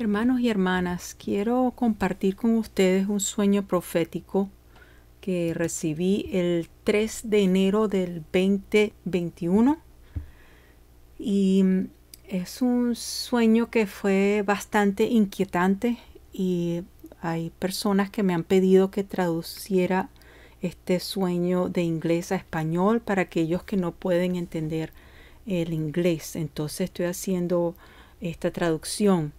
Hermanos y hermanas, quiero compartir con ustedes un sueño profético que recibí el 3 de enero del 2021 y mm, es un sueño que fue bastante inquietante y hay personas que me han pedido que traduciera este sueño de inglés a español para aquellos que no pueden entender el inglés. Entonces estoy haciendo esta traducción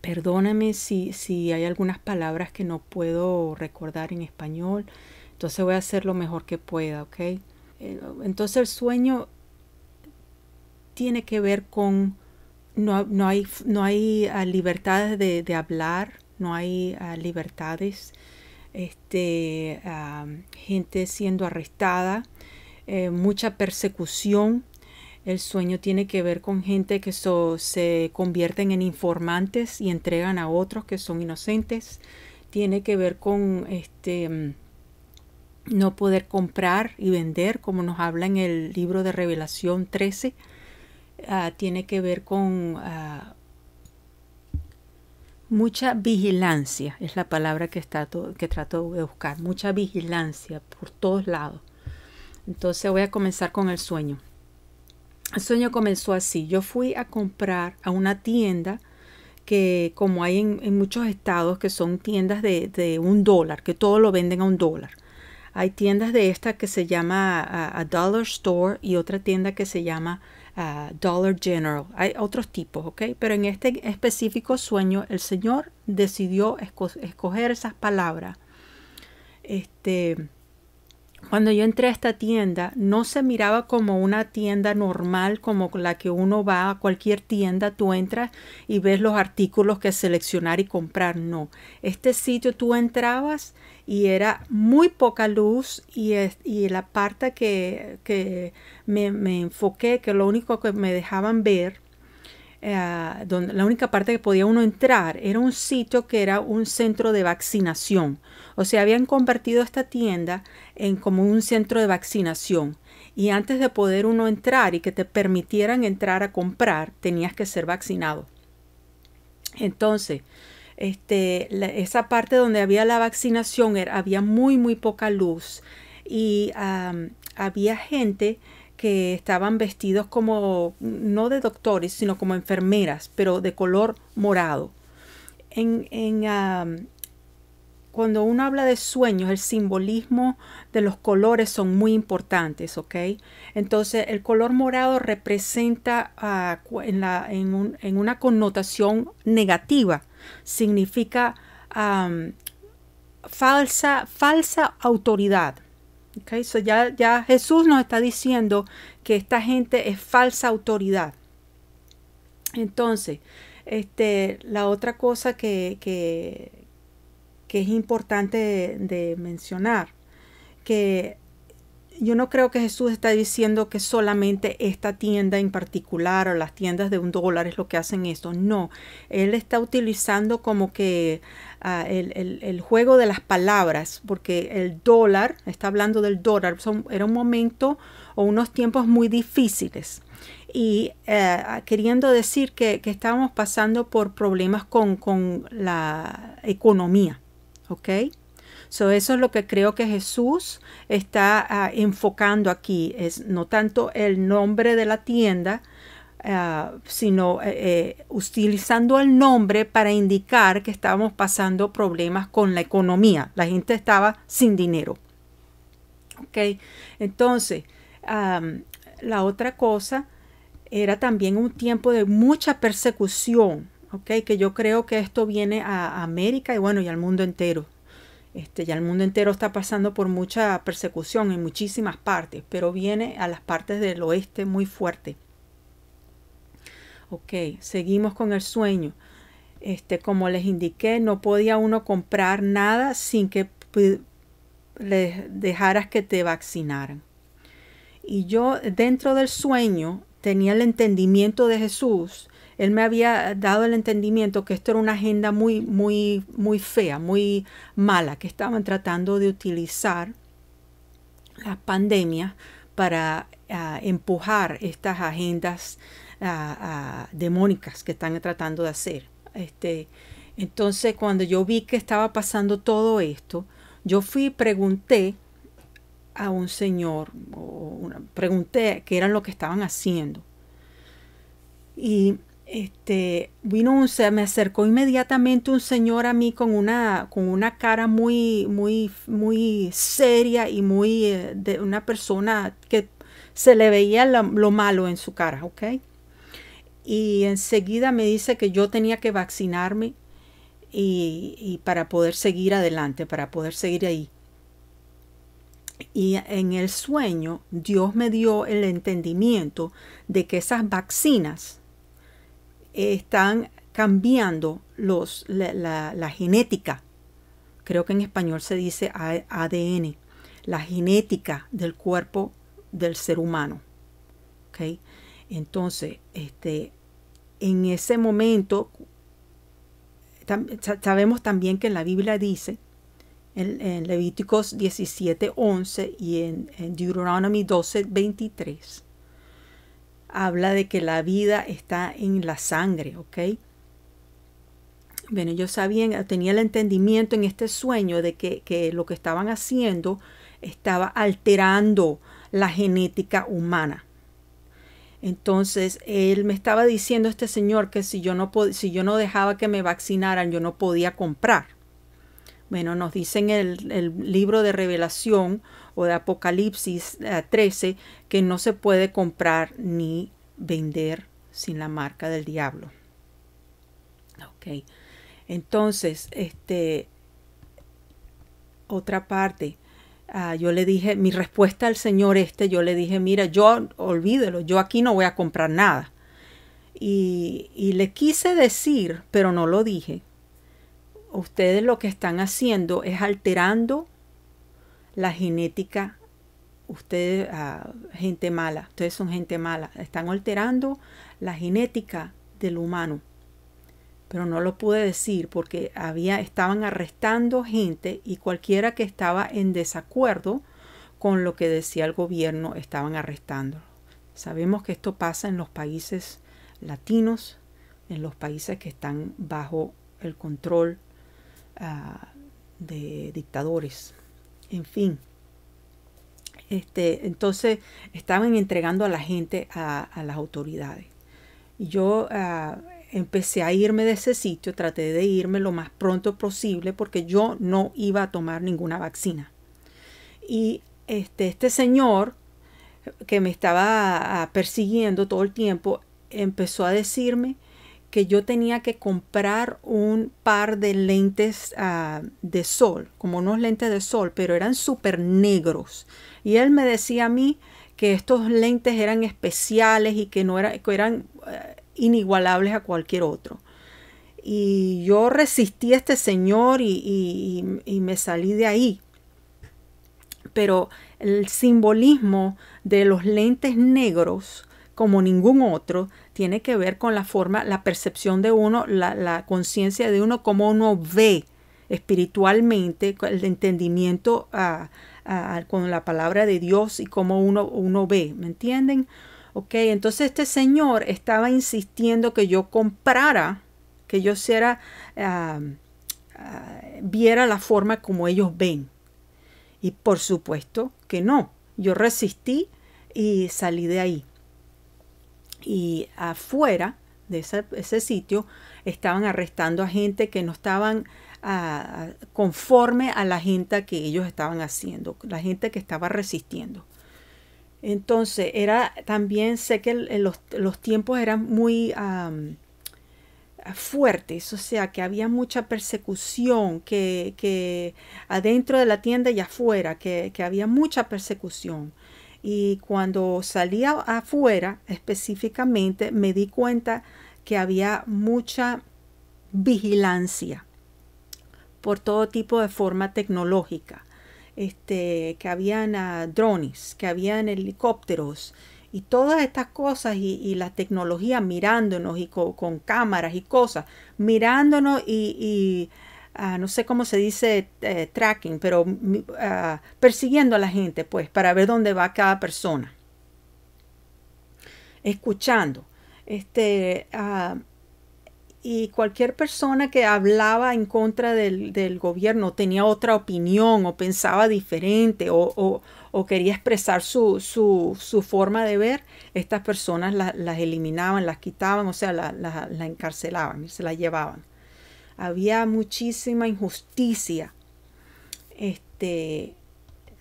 perdóname si, si hay algunas palabras que no puedo recordar en español, entonces voy a hacer lo mejor que pueda, ¿ok? Eh, entonces el sueño tiene que ver con, no, no hay, no hay ah, libertades de, hablar, no hay ah, libertades, este, ah, gente siendo arrestada, eh, mucha persecución el sueño tiene que ver con gente que se convierten en informantes y entregan a otros que son inocentes. Tiene que ver con este no poder comprar y vender, como nos habla en el libro de Revelación 13. Ah, tiene que ver con ah, mucha vigilancia, es la palabra que, está que trato de buscar, mucha vigilancia por todos lados. Entonces voy a comenzar con el sueño. El sueño comenzó así. Yo fui a comprar a una tienda que como hay en, muchos estados que son tiendas de, un dólar, que todo lo venden a un dólar. Hay tiendas de esta que se llama Dollar Store y otra tienda que se llama Dollar General. Hay otros tipos, ¿ok? Pero en este específico sueño, el Señor decidió escoger esas palabras. Este, cuando yo entré a esta tienda, no se miraba como una tienda normal, como la que uno va a cualquier tienda, tú entras y ves los artículos que seleccionar y comprar. No, este sitio tú entrabas y era muy poca luz y, la parte que, me, enfoqué, que lo único que me dejaban ver, eh, la única parte que podía uno entrar, era un sitio que era un centro de vacunación. O sea, habían convertido esta tienda en como un centro de vaccinación. Y antes de poder uno entrar y que te permitieran entrar a comprar, tenías que ser vaccinado. Entonces, este, esa parte donde había la vaccinación era, había muy, muy poca luz y había gente que estaban vestidos como, no de doctores, sino como enfermeras, pero de color morado. En, en, cuando uno habla de sueños, el simbolismo de los colores son muy importantes, ¿ok? Entonces, el color morado representa ah, en, una connotación negativa, significa falsa, falsa autoridad. Okay, ya, ya Jesús nos está diciendo que esta gente es falsa autoridad. Entonces, este, la otra cosa que que es importante de, mencionar, que yo no creo que Jesús está diciendo que solamente esta tienda en particular o las tiendas de un dólar es lo que hacen esto. No, él está utilizando como que ah, el, juego de las palabras, porque el dólar, está hablando del dólar, era un momento o unos tiempos muy difíciles. Y eh, queriendo decir que, estábamos pasando por problemas con, con la economía ¿Ok? So, eso es lo que creo que Jesús está ah, enfocando aquí. Es no tanto el nombre de la tienda, ah, sino eh, eh, utilizando el nombre para indicar que estábamos pasando problemas con la economía. La gente estaba sin dinero. Ok, entonces, la otra cosa era también un tiempo de mucha persecución Ok, que yo creo que esto viene a América y bueno, y al mundo entero. Este, ya el mundo entero está pasando por mucha persecución en muchísimas partes, pero viene a las partes del oeste muy fuerte. Ok, seguimos con el sueño. Este, como les indiqué, no podía uno comprar nada sin que les dejaras que te vaccinaran. Y yo dentro del sueño tenía el entendimiento de Jesús él me había dado el entendimiento que esto era una agenda muy, muy, muy fea, muy mala, que estaban tratando de utilizar la pandemia para ah, empujar estas agendas ah, ah, demónicas que están tratando de hacer. Este, entonces, cuando yo vi que estaba pasando todo esto, yo fui y pregunté a un señor, pregunté qué eran lo que estaban haciendo. Y este, vino un, se me acercó inmediatamente un señor a mí con una, con una cara muy, muy, muy seria y muy eh, de una persona que se le veía lo, malo en su cara, ¿ok? Y enseguida me dice que yo tenía que vaccinarme y, y para poder seguir adelante, para poder seguir ahí. Y en el sueño Dios me dio el entendimiento de que esas vacinas están cambiando los, la, genética, creo que en español se dice ADN, la genética del cuerpo del ser humano. ¿Okay? Entonces, este, en ese momento, sabemos también que en la Biblia dice, en, Levíticos 17, 11 y en, en Deuteronomy 12, 23, habla de que la vida está en la sangre, ¿ok? Bueno, yo sabía tenía el entendimiento en este sueño de que, lo que estaban haciendo estaba alterando la genética humana. Entonces, él me estaba diciendo este señor que si yo no, si yo no dejaba que me vaccinaran, yo no podía comprar. Bueno, nos dice en el, libro de Revelación o de Apocalipsis 13 eh, que no se puede comprar ni vender sin la marca del diablo. Ok, entonces, este, otra parte. Ah, yo le dije, mi respuesta al Señor este, yo le dije, mira, yo olvídelo, yo aquí no voy a comprar nada. Y, y le quise decir, pero no lo dije, ustedes lo que están haciendo es alterando la genética. Ustedes, ah, gente mala, ustedes son gente mala, están alterando la genética del humano. Pero no lo pude decir porque había, estaban arrestando gente y cualquiera que estaba en desacuerdo con lo que decía el gobierno estaban arrestándolo. Sabemos que esto pasa en los países latinos, en los países que están bajo el control Ah, de dictadores. En fin. Este, entonces estaban entregando a la gente a, las autoridades. Y yo ah, empecé a irme de ese sitio, traté de irme lo más pronto posible porque yo no iba a tomar ninguna vacuna Y este, este señor que me estaba ah, persiguiendo todo el tiempo empezó a decirme que yo tenía que comprar un par de lentes ah, de sol, como unos lentes de sol, pero eran súper negros. Y él me decía a mí que estos lentes eran especiales y que no eran eh, inigualables a cualquier otro. Y yo resistí a este señor y me salí de ahí. Pero el simbolismo de los lentes negros como ningún otro, tiene que ver con la forma, la percepción de uno, la, conciencia de uno, cómo uno ve espiritualmente, el entendimiento ah, ah, con la palabra de Dios y cómo uno, uno ve, ¿me entienden? Ok, entonces este señor estaba insistiendo que yo comprara, que yo ah, viera la forma como ellos ven. Y por supuesto que no, yo resistí y salí de ahí y afuera de ese, sitio estaban arrestando a gente que no estaban ah, conforme a la gente que ellos estaban haciendo, la gente que estaba resistiendo. Entonces, era también, sé que los, tiempos eran muy fuertes, o sea, que había mucha persecución, que, adentro de la tienda y afuera, que había mucha persecución y cuando salía afuera específicamente me di cuenta que había mucha vigilancia por todo tipo de forma tecnológica, este, que habían ah, drones, que habían helicópteros y todas estas cosas y, la tecnología mirándonos y con cámaras y cosas, mirándonos y Ah, no sé cómo se dice eh, tracking, pero ah, persiguiendo a la gente, pues, para ver dónde va cada persona. Escuchando. Este, ah, y cualquier persona que hablaba en contra del, del, gobierno tenía otra opinión o pensaba diferente o, quería expresar su, su, su, forma de ver, estas personas las eliminaban, las quitaban, o sea, las la, la encarcelaban, se las llevaban había muchísima injusticia. Este,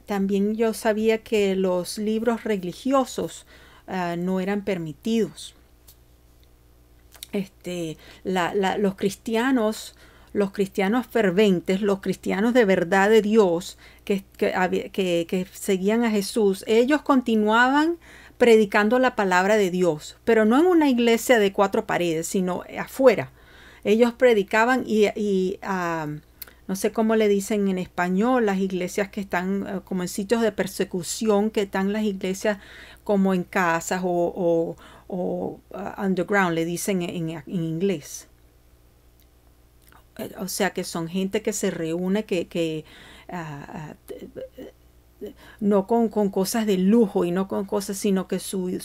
también yo sabía que los libros religiosos ah, no eran permitidos. Este, los cristianos, los cristianos ferventes, los cristianos de verdad de Dios que, que seguían a Jesús, ellos continuaban predicando la palabra de Dios, pero no en una iglesia de cuatro paredes, sino afuera, ellos predicaban y, ah, no sé cómo le dicen en español, las iglesias que están eh, como en sitios de persecución, que están las iglesias como en casas o, ah, underground, le dicen en, inglés. Eh, o sea que son gente que se reúne, que, ah, eh, no con, cosas de lujo y no con cosas, sino que su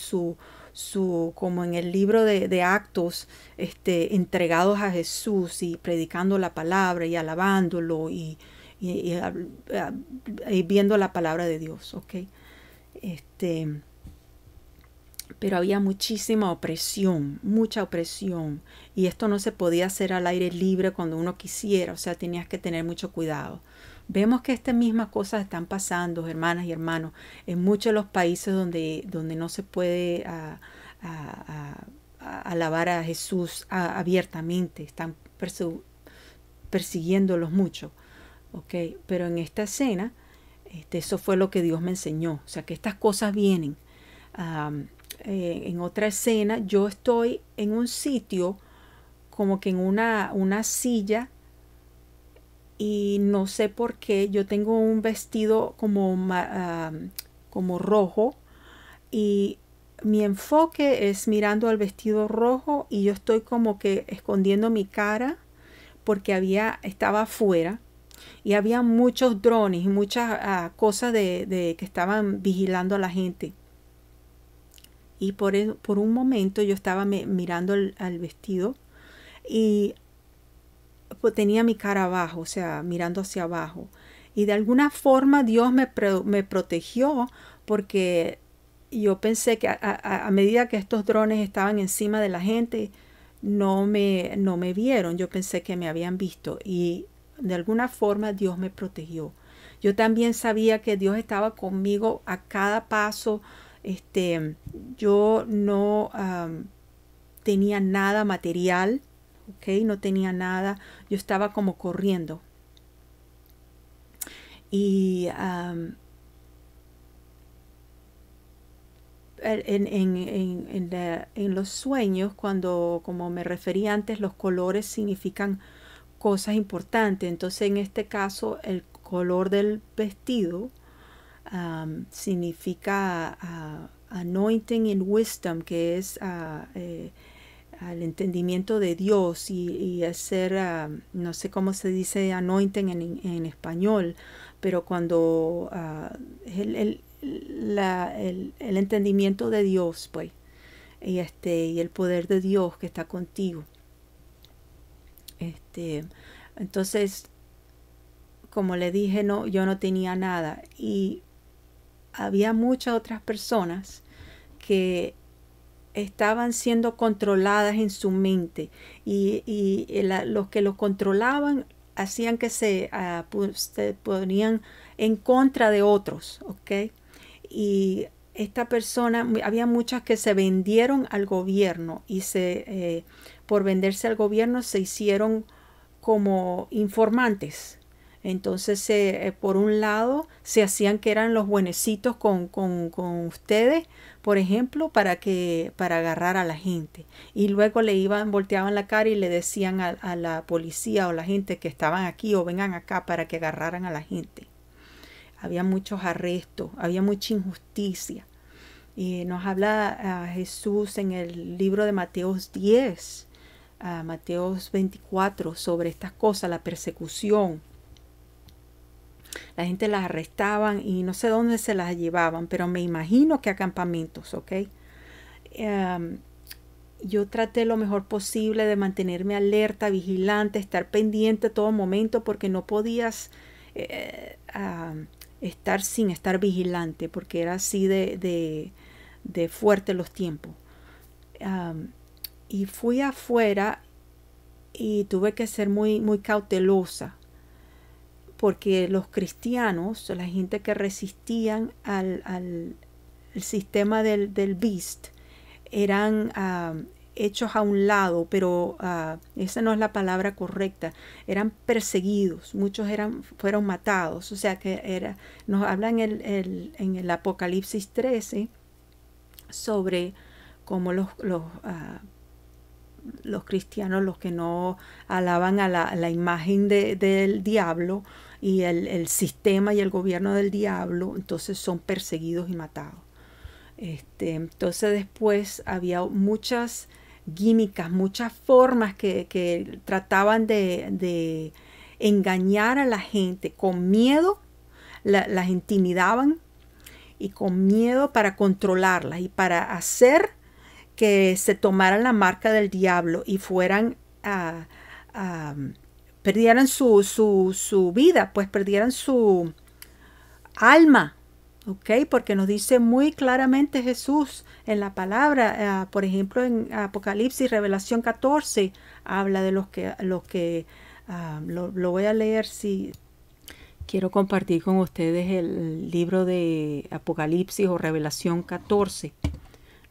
su, como en el libro de, actos, este, entregados a Jesús y predicando la palabra y alabándolo y, viendo la palabra de Dios, ¿ok? Este, pero había muchísima opresión, mucha opresión, y esto no se podía hacer al aire libre cuando uno quisiera, o sea, tenías que tener mucho cuidado. Vemos que estas mismas cosas están pasando, hermanas y hermanos, en muchos de los países donde, donde no se puede ah, ah, ah, alabar a Jesús abiertamente, están persiguiéndolos mucho. ¿okay? Pero en esta escena, este, eso fue lo que Dios me enseñó, o sea que estas cosas vienen. Eh, en otra escena, yo estoy en un sitio como que en una, una silla y no sé por qué yo tengo un vestido como, ah, como rojo y mi enfoque es mirando al vestido rojo y yo estoy como que escondiendo mi cara porque había estaba afuera y había muchos drones y muchas ah, cosas de, que estaban vigilando a la gente y por, por un momento yo estaba mirando al vestido y tenía mi cara abajo, o sea, mirando hacia abajo. Y de alguna forma Dios me, protegió porque yo pensé que a, medida que estos drones estaban encima de la gente, no me, no me vieron, yo pensé que me habían visto y de alguna forma Dios me protegió. Yo también sabía que Dios estaba conmigo a cada paso. Este, yo no tenía nada material, no tenía nada, yo estaba como corriendo. Y en, en, en, en, los sueños, cuando, como me referí antes, los colores significan cosas importantes. Entonces, en este caso, el color del vestido significa ah, anointing in wisdom, que es... Ah, eh, al entendimiento de Dios y, hacer, ah, no sé cómo se dice anointen en, español, pero cuando ah, el, el, entendimiento de Dios, pues, y, este, y el poder de Dios que está contigo. Este, entonces, como le dije, no, yo no tenía nada y había muchas otras personas que estaban siendo controladas en su mente y, eh, los que los controlaban hacían que ah, se, ponían en contra de otros, ¿ok? Y esta persona, había muchas que se vendieron al gobierno y se, eh, por venderse al gobierno se hicieron como informantes entonces, eh, eh, por un lado, se hacían que eran los buenecitos con, con, con, ustedes, por ejemplo, para, que, para agarrar a la gente. Y luego le iban, volteaban la cara y le decían a, la policía o la gente que estaban aquí o vengan acá para que agarraran a la gente. Había muchos arrestos, había mucha injusticia. Y nos habla ah, Jesús en el libro de Mateos 10, a Mateos 24, sobre estas cosas, la persecución, la gente las arrestaban y no sé dónde se las llevaban, pero me imagino que a campamentos, ¿ok? Em, yo traté lo mejor posible de mantenerme alerta, vigilante, estar pendiente todo momento porque no podías eh, estar sin estar vigilante porque era así de, de, de fuerte los tiempos. y fui afuera y tuve que ser muy, muy cautelosa porque los cristianos, la gente que resistían al, sistema del, del beast, eran ah, hechos a un lado, pero ah, esa no es la palabra correcta. Eran perseguidos, muchos eran, fueron matados. O sea que era, nos hablan en el, en el Apocalipsis 13 sobre cómo los, ah, los, cristianos, los que no alaban a la, imagen del diablo, y el, sistema y el gobierno del diablo, entonces son perseguidos y matados. Este, entonces después había muchas químicas, muchas formas que, trataban de, de, engañar a la gente con miedo, las intimidaban y con miedo para controlarlas y para hacer que se tomaran la marca del diablo y fueran a, perdieran su, vida, pues perdieran su alma, ¿ok? Porque nos dice muy claramente Jesús en la palabra, eh, por ejemplo, en Apocalipsis, Revelación 14, habla de los que, que ah, lo, lo, voy a leer si quiero compartir con ustedes el libro de Apocalipsis o Revelación 14.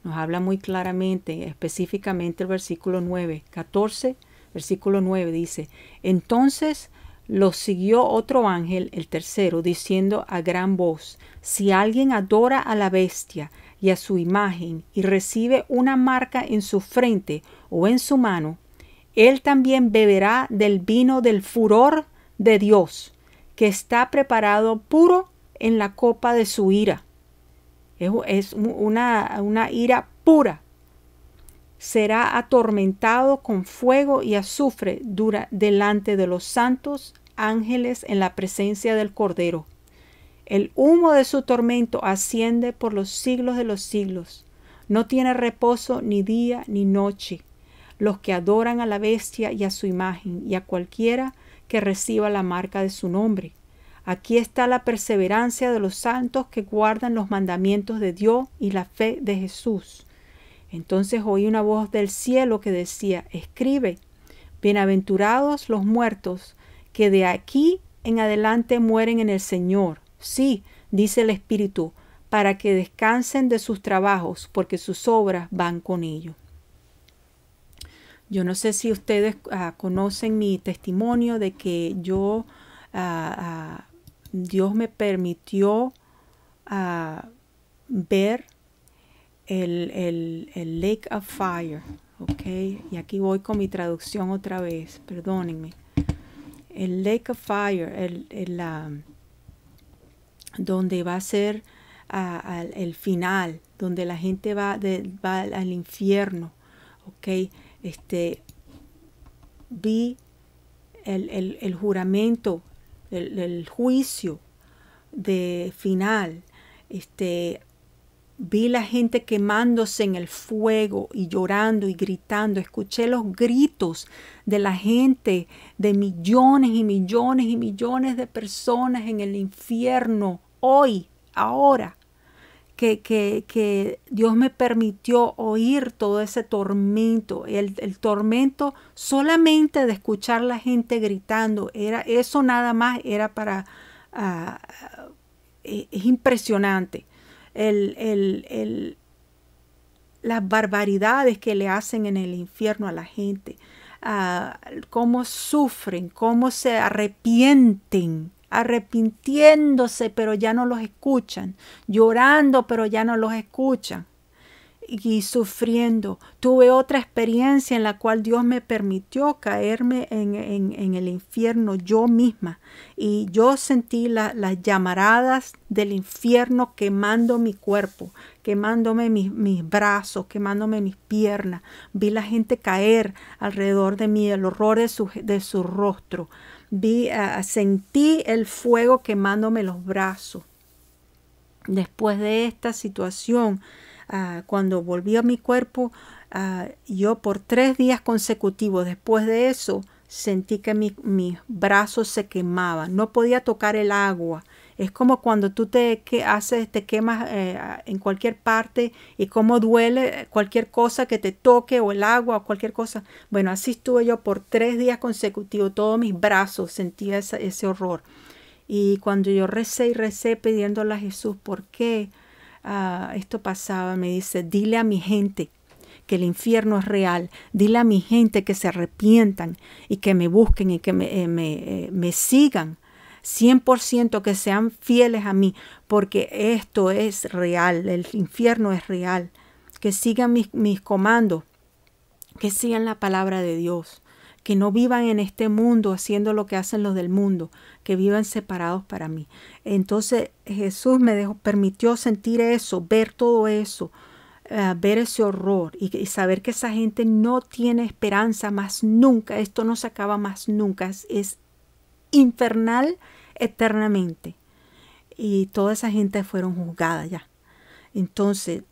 Nos habla muy claramente, específicamente el versículo 9, 14 Versículo 9 dice, entonces lo siguió otro ángel, el tercero, diciendo a gran voz, si alguien adora a la bestia y a su imagen y recibe una marca en su frente o en su mano, él también beberá del vino del furor de Dios, que está preparado puro en la copa de su ira. Es una ira pura será atormentado con fuego y azufre dura delante de los santos ángeles en la presencia del Cordero. El humo de su tormento asciende por los siglos de los siglos. No tiene reposo ni día ni noche. Los que adoran a la bestia y a su imagen y a cualquiera que reciba la marca de su nombre. Aquí está la perseverancia de los santos que guardan los mandamientos de Dios y la fe de Jesús. Entonces oí una voz del cielo que decía, escribe, bienaventurados los muertos que de aquí en adelante mueren en el Señor. Sí, dice el Espíritu, para que descansen de sus trabajos, porque sus obras van con ellos. Yo no sé si ustedes ah, conocen mi testimonio de que yo, ah, ah, Dios me permitió ver el, el, el lake of fire, ¿ok? Y aquí voy con mi traducción otra vez, perdónenme. El lake of fire, el, la, donde va a ser el final, donde la gente va, de, va al infierno, ¿ok? Este, vi el, el, el juramento, el, el, juicio de final, este, Vi la gente quemándose en el fuego y llorando y gritando. Escuché los gritos de la gente, de millones y millones y millones de personas en el infierno, hoy, ahora, que, que, que Dios me permitió oír todo ese tormento. El, el tormento solamente de escuchar la gente gritando, era, eso nada más era para... Ah, es impresionante el, el, el, las barbaridades que le hacen en el infierno a la gente, cómo sufren, cómo se arrepienten arrepintiéndose pero ya no los escuchan, llorando pero ya no los escuchan y sufriendo. Tuve otra experiencia en la cual Dios me permitió caerme en, el infierno yo misma. Y yo sentí las llamaradas del infierno quemando mi cuerpo, quemándome mis, brazos, quemándome mis piernas. Vi la gente caer alrededor de mí, el horror de su, rostro. Vi, ah, sentí el fuego quemándome los brazos. Después de esta situación, Ah, cuando volvió a mi cuerpo, ah, yo por tres días consecutivos después de eso sentí que mis brazos se quemaban, no podía tocar el agua. Es como cuando tú te que haces, te quemas eh, ah, en cualquier parte y cómo duele cualquier cosa que te toque o el agua o cualquier cosa. Bueno, así estuve yo por tres días consecutivos, todos mis brazos sentía ese, ese horror. Y cuando yo recé y recé pidiéndole a Jesús, ¿por qué? Ah, esto pasaba, me dice, dile a mi gente que el infierno es real, dile a mi gente que se arrepientan y que me busquen y que me, eh, eh, me, sigan. 100% que sean fieles a mí, porque esto es real, el infierno es real. Que sigan mis comandos, que sigan la palabra de Dios que no vivan en este mundo haciendo lo que hacen los del mundo, que vivan separados para mí. Entonces Jesús me dejó, permitió sentir eso, ver todo eso, eh, ver ese horror y, saber que esa gente no tiene esperanza más nunca, esto no se acaba más nunca, es infernal eternamente. Y toda esa gente fueron juzgadas ya. Entonces,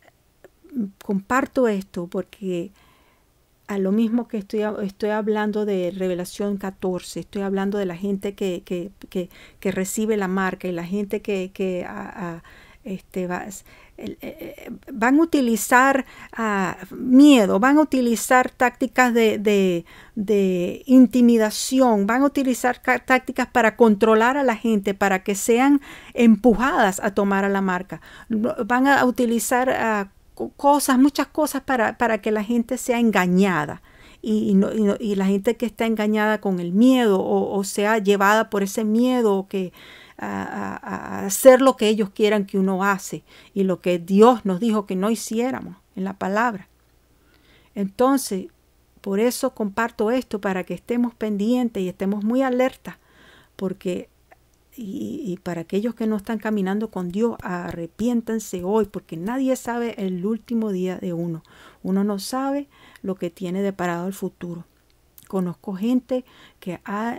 comparto esto porque a lo mismo que estoy, estoy hablando de Revelación 14, estoy hablando de la gente que, recibe la marca y la gente que, este, va, eh, eh, van a utilizar ah, miedo, van a utilizar tácticas de, de, intimidación, van a utilizar tácticas para controlar a la gente, para que sean empujadas a tomar a la marca, van a utilizar... Ah, cosas, muchas cosas para, que la gente sea engañada. Y, la gente que está engañada con el miedo o, sea llevada por ese miedo que a, a, hacer lo que ellos quieran que uno hace y lo que Dios nos dijo que no hiciéramos en la palabra. Entonces, por eso comparto esto para que estemos pendientes y estemos muy alertas, porque y, para aquellos que no están caminando con Dios, arrepiéntanse hoy, porque nadie sabe el último día de uno. Uno no sabe lo que tiene deparado el futuro. Conozco gente que ah,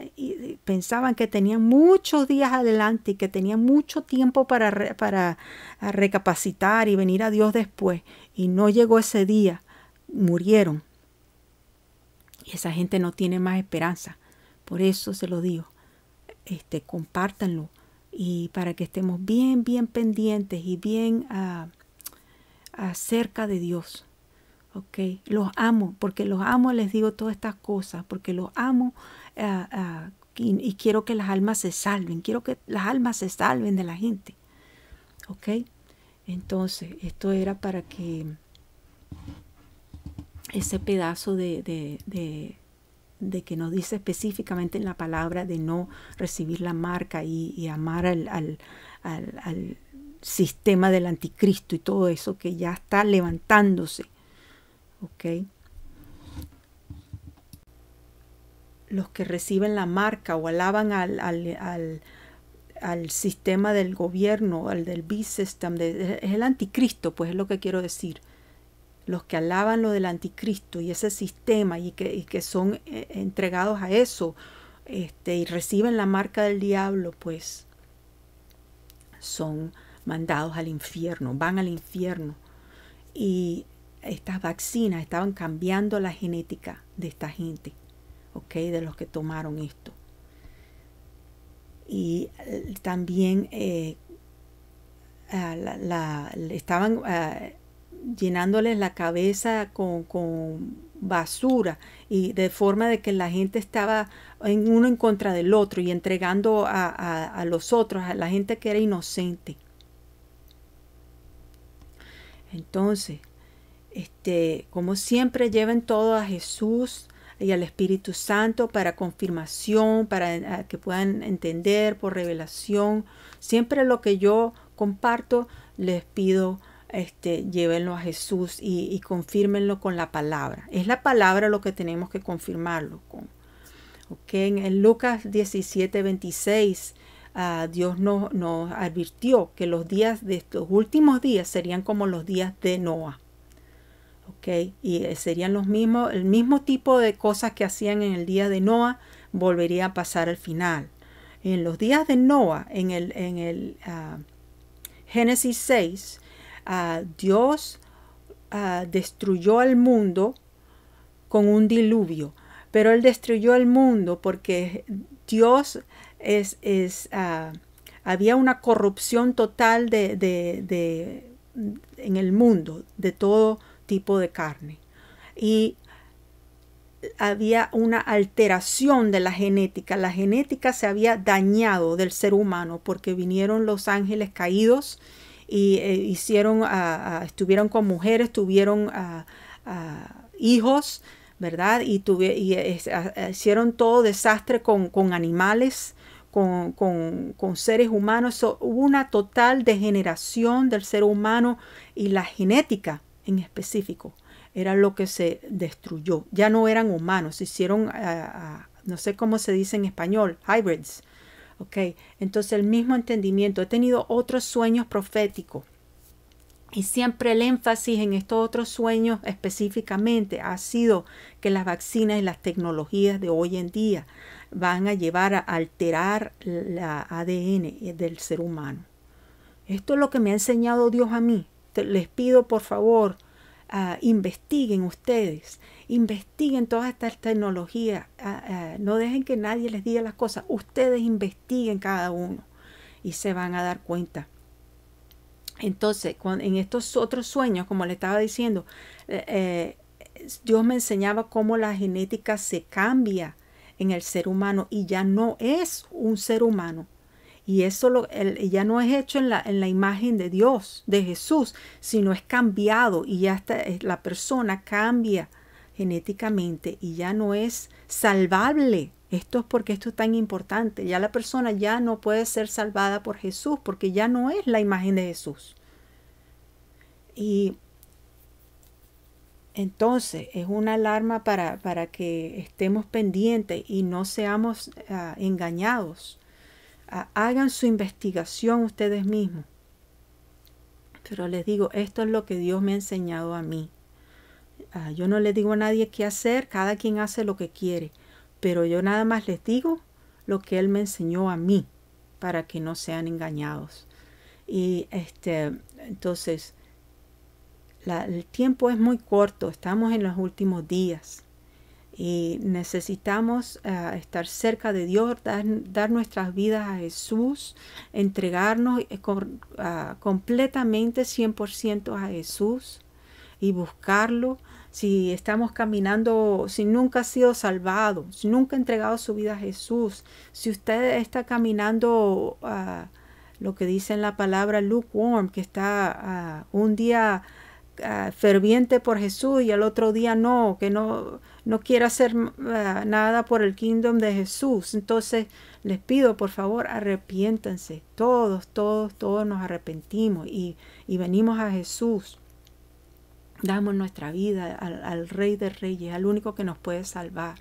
pensaban que tenían muchos días adelante y que tenían mucho tiempo para, para ah, recapacitar y venir a Dios después. Y no llegó ese día. Murieron. Y esa gente no tiene más esperanza. Por eso se lo digo este, compártanlo y para que estemos bien, bien pendientes y bien ah, cerca de Dios. ¿ok? Los amo, porque los amo, les digo todas estas cosas, porque los amo ah, ah, y, quiero que las almas se salven, quiero que las almas se salven de la gente. ¿Ok? Entonces, esto era para que ese pedazo de, de de que nos dice específicamente en la palabra de no recibir la marca y, amar al, al, al, sistema del anticristo y todo eso que ya está levantándose. ¿Ok? Los que reciben la marca o alaban al, al, al, sistema del gobierno, al del bis es el anticristo, pues es lo que quiero decir los que alaban lo del anticristo y ese sistema y que, que son eh, entregados a eso este, y reciben la marca del diablo, pues son mandados al infierno, van al infierno. Y estas vacinas estaban cambiando la genética de esta gente, ¿ok? De los que tomaron esto. Y eh, también eh, ah, la, la, estaban ah, llenándoles la cabeza con, con, basura y de forma de que la gente estaba en uno en contra del otro y entregando a, los otros, a la gente que era inocente. Entonces, este, como siempre, lleven todo a Jesús y al Espíritu Santo para confirmación, para que puedan entender por revelación. Siempre lo que yo comparto, les pido este, llévenlo a Jesús y, y confírmenlo con la palabra. Es la palabra lo que tenemos que confirmarlo con. En Lucas 17, 26, ah, Dios nos, advirtió que los días de estos últimos días serían como los días de Noah. Y eh, serían los mismos, el mismo tipo de cosas que hacían en el día de Noah, volvería a pasar al final. En los días de Noah, en el, en el ah, Génesis 6, Dios destruyó al mundo con un diluvio, pero Él destruyó el mundo porque Dios es, es había una corrupción total de, de, de, en el mundo de todo tipo de carne. Y había una alteración de la genética. La genética se había dañado del ser humano porque vinieron los ángeles caídos y eh, hicieron, estuvieron con mujeres, tuvieron hijos, ¿verdad? Y, tuve, y hicieron todo desastre con, animales. Con, seres humanos. hubo una total degeneración del ser humano y la genética en específico era lo que se destruyó. Ya no eran humanos, hicieron, no sé cómo se dice en español, hybrids, entonces el mismo entendimiento. He tenido otros sueños proféticos. Y siempre el énfasis en estos otros sueños específicamente ha sido que las vacunas y las tecnologías de hoy en día van a llevar a alterar la ADN del ser humano. Esto es lo que me ha enseñado Dios a mí. les pido por favor, ah, investiguen ustedes investiguen todas estas tecnologías, ah, ah, no dejen que nadie les diga las cosas, ustedes investiguen cada uno y se van a dar cuenta. Entonces, en estos otros sueños, como le estaba diciendo, eh, eh, Dios me enseñaba cómo la genética se cambia en el ser humano y ya no es un ser humano. Y eso lo, ya no es hecho en la, imagen de Dios, de Jesús, sino es cambiado y ya la persona cambia genéticamente y ya no es salvable. Esto es porque esto es tan importante. Ya la persona ya no puede ser salvada por Jesús porque ya no es la imagen de Jesús. Y entonces es una alarma para, que estemos pendientes y no seamos ah, engañados. Ah, hagan su investigación ustedes mismos. Pero les digo, esto es lo que Dios me ha enseñado a mí. Ah, yo no le digo a nadie qué hacer, cada quien hace lo que quiere, pero yo nada más les digo lo que Él me enseñó a mí para que no sean engañados. Y este, entonces, el tiempo es muy corto, estamos en los últimos días y necesitamos ah, estar cerca de Dios, dar, nuestras vidas a Jesús, entregarnos eh, ah, completamente 100% a Jesús y buscarlo si estamos caminando, si nunca ha sido salvado, si nunca ha entregado su vida a Jesús, si usted está caminando ah, lo que dice en la palabra lukewarm, que está ah, un día ah, ferviente por Jesús y al otro día no, que no, no quiere hacer nada por el kingdom de Jesús. Entonces les pido, por favor, arrepiéntanse. Todos, todos, todos nos arrepentimos y, y venimos a Jesús damos nuestra vida al, Rey de Reyes, al único que nos puede salvar.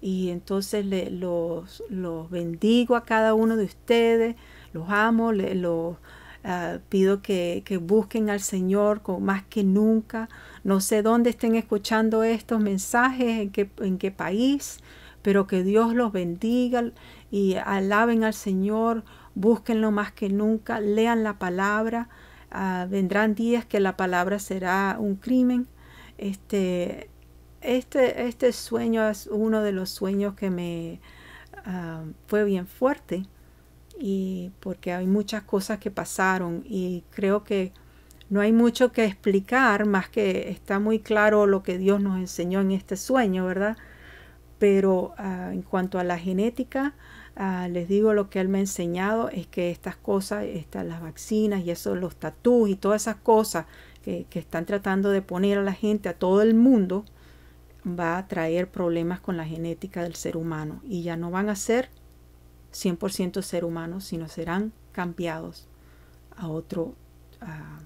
Y entonces los, bendigo a cada uno de ustedes, los amo, los ah, pido que, busquen al Señor más que nunca. No sé dónde estén escuchando estos mensajes, en qué, en qué país, pero que Dios los bendiga y alaben al Señor, búsquenlo más que nunca, lean la palabra Ah, vendrán días que la palabra será un crimen. Este, este, este sueño es uno de los sueños que me ah, fue bien fuerte y porque hay muchas cosas que pasaron y creo que no hay mucho que explicar más que está muy claro lo que Dios nos enseñó en este sueño, ¿verdad? pero ah, en cuanto a la genética, ah, les digo lo que él me ha enseñado es que estas cosas, estas, las vacunas y eso, los tatuajes y todas esas cosas que, están tratando de poner a la gente, a todo el mundo, va a traer problemas con la genética del ser humano y ya no van a ser 100% ser humanos, sino serán cambiados a otro. Ah,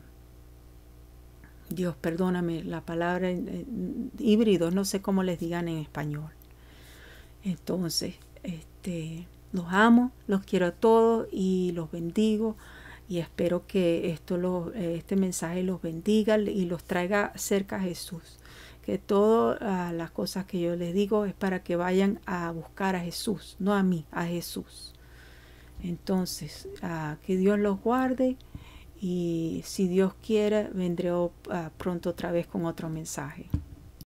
Dios, perdóname la palabra eh, eh, híbridos, no sé cómo les digan en español. Entonces, este, los amo, los quiero a todos y los bendigo y espero que esto eh, este mensaje los bendiga y los traiga cerca a Jesús. Que todas ah, las cosas que yo les digo es para que vayan a buscar a Jesús, no a mí, a Jesús. Entonces, ah, que Dios los guarde y si Dios quiere, vendré ah, pronto otra vez con otro mensaje.